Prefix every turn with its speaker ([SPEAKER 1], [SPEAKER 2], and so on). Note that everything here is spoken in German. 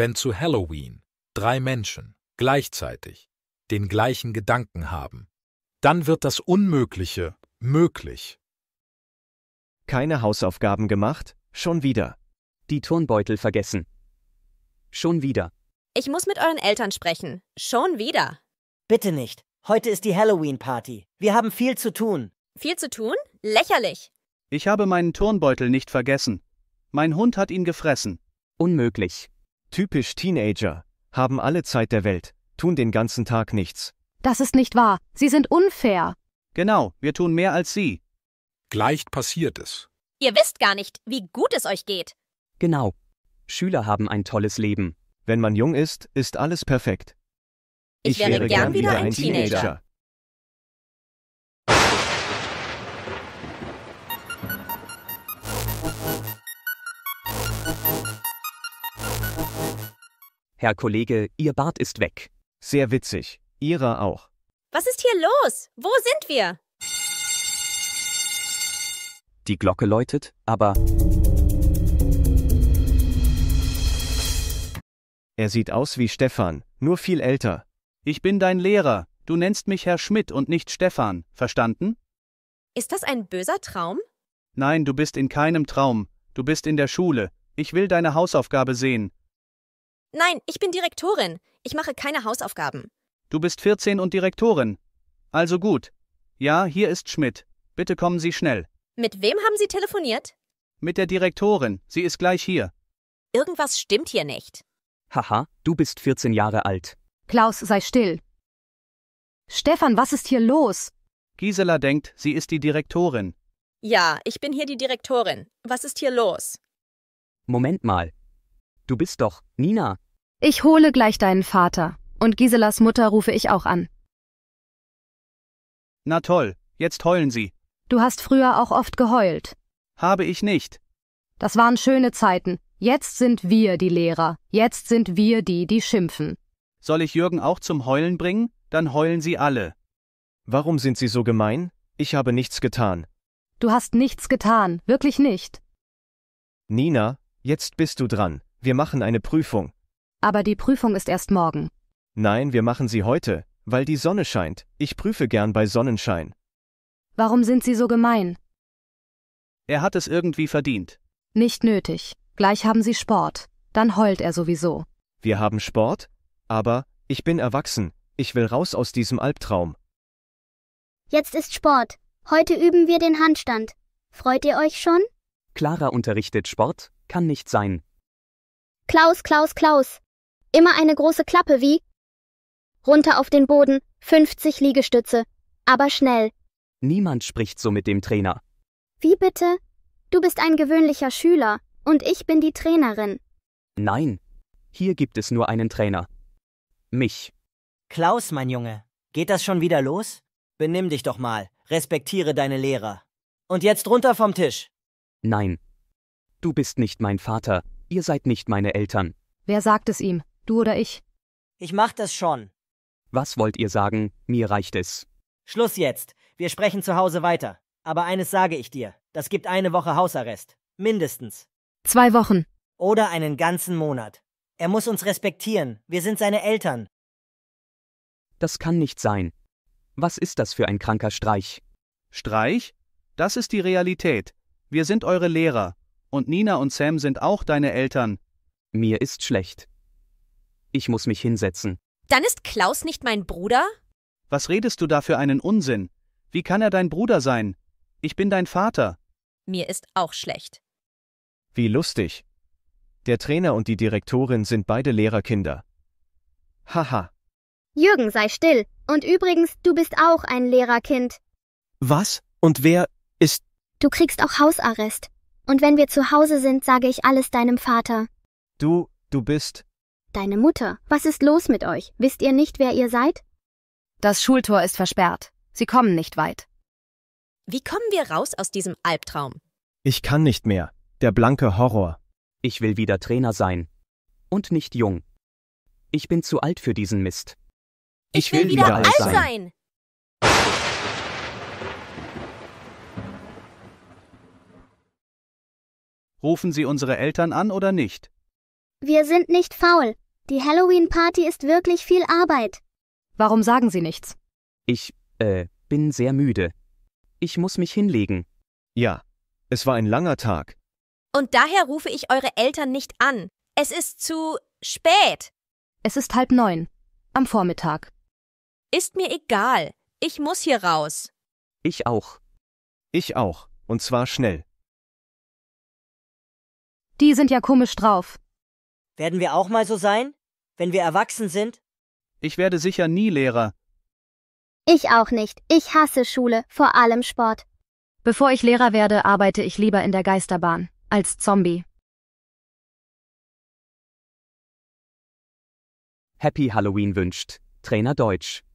[SPEAKER 1] Wenn zu Halloween drei Menschen gleichzeitig den gleichen Gedanken
[SPEAKER 2] haben, dann wird das Unmögliche möglich. Keine Hausaufgaben gemacht? Schon wieder. Die Turnbeutel vergessen.
[SPEAKER 3] Schon wieder.
[SPEAKER 4] Ich muss mit euren Eltern sprechen. Schon wieder.
[SPEAKER 3] Bitte nicht.
[SPEAKER 2] Heute ist die Halloween-Party. Wir haben viel zu tun.
[SPEAKER 4] Viel zu tun? Lächerlich.
[SPEAKER 2] Ich habe meinen Turnbeutel nicht vergessen. Mein Hund hat ihn gefressen. Unmöglich. Typisch Teenager, haben alle Zeit der Welt, tun den ganzen Tag nichts.
[SPEAKER 1] Das ist nicht wahr, Sie sind unfair.
[SPEAKER 2] Genau, wir tun mehr als Sie. Gleich passiert
[SPEAKER 3] es.
[SPEAKER 4] Ihr wisst gar nicht, wie gut es euch geht.
[SPEAKER 3] Genau. Schüler haben ein tolles
[SPEAKER 2] Leben. Wenn man jung ist, ist alles perfekt.
[SPEAKER 3] Ich, ich wäre, wäre gern, gern wieder, wieder ein Teenager. Teenager. Herr Kollege, Ihr Bart ist weg. Sehr witzig. Ihrer auch.
[SPEAKER 4] Was ist hier los? Wo sind wir?
[SPEAKER 3] Die
[SPEAKER 2] Glocke läutet, aber. Er sieht aus wie Stefan, nur viel älter. Ich bin dein Lehrer. Du nennst mich Herr Schmidt und nicht Stefan, verstanden?
[SPEAKER 4] Ist das ein böser Traum?
[SPEAKER 2] Nein, du bist in keinem Traum. Du bist in der Schule. Ich will deine Hausaufgabe sehen.
[SPEAKER 4] Nein, ich bin Direktorin. Ich mache keine Hausaufgaben.
[SPEAKER 2] Du bist 14 und Direktorin. Also gut. Ja, hier ist Schmidt. Bitte kommen Sie schnell.
[SPEAKER 4] Mit wem haben Sie telefoniert?
[SPEAKER 2] Mit der Direktorin. Sie ist gleich hier.
[SPEAKER 4] Irgendwas stimmt hier nicht.
[SPEAKER 2] Haha, du bist 14 Jahre alt.
[SPEAKER 4] Klaus, sei still.
[SPEAKER 1] Stefan,
[SPEAKER 2] was ist hier los? Gisela denkt, sie ist die Direktorin.
[SPEAKER 4] Ja, ich bin hier die
[SPEAKER 3] Direktorin. Was ist hier los?
[SPEAKER 2] Moment mal, Du bist doch
[SPEAKER 3] Nina.
[SPEAKER 1] Ich hole gleich deinen Vater. Und Giselas Mutter rufe ich auch an.
[SPEAKER 2] Na toll, jetzt heulen sie.
[SPEAKER 1] Du hast früher auch oft geheult.
[SPEAKER 2] Habe ich nicht.
[SPEAKER 1] Das waren schöne Zeiten. Jetzt sind wir die Lehrer. Jetzt sind wir die, die schimpfen.
[SPEAKER 2] Soll ich Jürgen auch zum Heulen bringen? Dann heulen sie alle. Warum sind sie so gemein? Ich habe nichts getan.
[SPEAKER 1] Du hast nichts getan, wirklich nicht.
[SPEAKER 2] Nina, jetzt bist du dran wir machen eine Prüfung.
[SPEAKER 1] Aber die Prüfung ist erst morgen.
[SPEAKER 2] Nein, wir machen sie heute, weil die Sonne scheint. Ich prüfe gern bei Sonnenschein.
[SPEAKER 1] Warum sind Sie so gemein?
[SPEAKER 2] Er hat es irgendwie verdient.
[SPEAKER 1] Nicht nötig. Gleich haben Sie Sport. Dann heult er sowieso.
[SPEAKER 2] Wir haben Sport? Aber, ich bin erwachsen. Ich will raus aus diesem Albtraum.
[SPEAKER 4] Jetzt ist Sport. Heute üben wir den Handstand. Freut ihr euch schon?
[SPEAKER 3] Clara unterrichtet Sport, kann nicht sein,
[SPEAKER 4] Klaus, Klaus, Klaus. Immer eine große Klappe wie? Runter auf den Boden, 50 Liegestütze. Aber schnell.
[SPEAKER 3] Niemand spricht so mit dem Trainer.
[SPEAKER 4] Wie bitte? Du bist ein gewöhnlicher Schüler und ich bin die Trainerin.
[SPEAKER 3] Nein, hier gibt es nur einen Trainer. Mich. Klaus, mein Junge, geht das schon wieder los? Benimm dich doch mal, respektiere deine Lehrer. Und jetzt runter vom Tisch. Nein. Du bist nicht mein Vater, Ihr seid nicht meine Eltern. Wer
[SPEAKER 1] sagt es ihm, du oder ich? Ich mach das schon.
[SPEAKER 3] Was wollt ihr sagen? Mir reicht es. Schluss jetzt. Wir sprechen zu Hause weiter. Aber eines sage ich dir. Das gibt eine Woche Hausarrest. Mindestens. Zwei Wochen. Oder einen ganzen Monat. Er muss uns respektieren. Wir sind seine Eltern. Das kann nicht sein.
[SPEAKER 2] Was ist das für ein kranker Streich? Streich? Das ist die Realität. Wir sind eure Lehrer. Und Nina und Sam sind auch deine Eltern. Mir ist schlecht. Ich muss mich hinsetzen.
[SPEAKER 4] Dann ist Klaus nicht mein Bruder?
[SPEAKER 2] Was redest du da für einen Unsinn? Wie kann er dein Bruder sein? Ich bin dein Vater.
[SPEAKER 4] Mir ist auch schlecht.
[SPEAKER 2] Wie lustig. Der Trainer und die Direktorin sind beide Lehrerkinder. Haha.
[SPEAKER 4] Jürgen, sei still. Und übrigens, du bist auch ein Lehrerkind.
[SPEAKER 2] Was? Und wer ist.
[SPEAKER 4] Du kriegst auch Hausarrest. Und wenn wir zu Hause sind, sage ich alles deinem Vater.
[SPEAKER 2] Du, du bist.
[SPEAKER 4] Deine Mutter, was ist los mit euch? Wisst ihr nicht, wer ihr seid? Das Schultor ist versperrt. Sie kommen nicht weit. Wie kommen wir raus aus diesem Albtraum?
[SPEAKER 3] Ich kann nicht mehr. Der blanke Horror. Ich will wieder Trainer sein. Und nicht jung. Ich bin zu alt für diesen Mist. Ich, ich will, will, wieder, wieder alt sein.
[SPEAKER 4] sein.
[SPEAKER 2] Rufen Sie unsere Eltern an oder nicht?
[SPEAKER 4] Wir sind nicht
[SPEAKER 1] faul. Die Halloween-Party ist wirklich viel Arbeit. Warum sagen Sie nichts?
[SPEAKER 3] Ich, äh, bin sehr müde. Ich muss mich hinlegen. Ja, es war ein
[SPEAKER 2] langer Tag.
[SPEAKER 4] Und daher rufe ich eure Eltern nicht an. Es ist zu spät. Es
[SPEAKER 2] ist
[SPEAKER 1] halb neun. Am Vormittag.
[SPEAKER 4] Ist mir egal.
[SPEAKER 1] Ich muss hier raus.
[SPEAKER 2] Ich auch. Ich auch. Und zwar schnell.
[SPEAKER 1] Die sind ja komisch drauf. Werden wir auch mal so
[SPEAKER 2] sein, wenn wir erwachsen sind? Ich werde sicher nie Lehrer.
[SPEAKER 4] Ich auch nicht. Ich hasse Schule, vor allem Sport. Bevor ich Lehrer werde, arbeite ich
[SPEAKER 1] lieber in der Geisterbahn, als Zombie.
[SPEAKER 3] Happy Halloween wünscht Trainer Deutsch.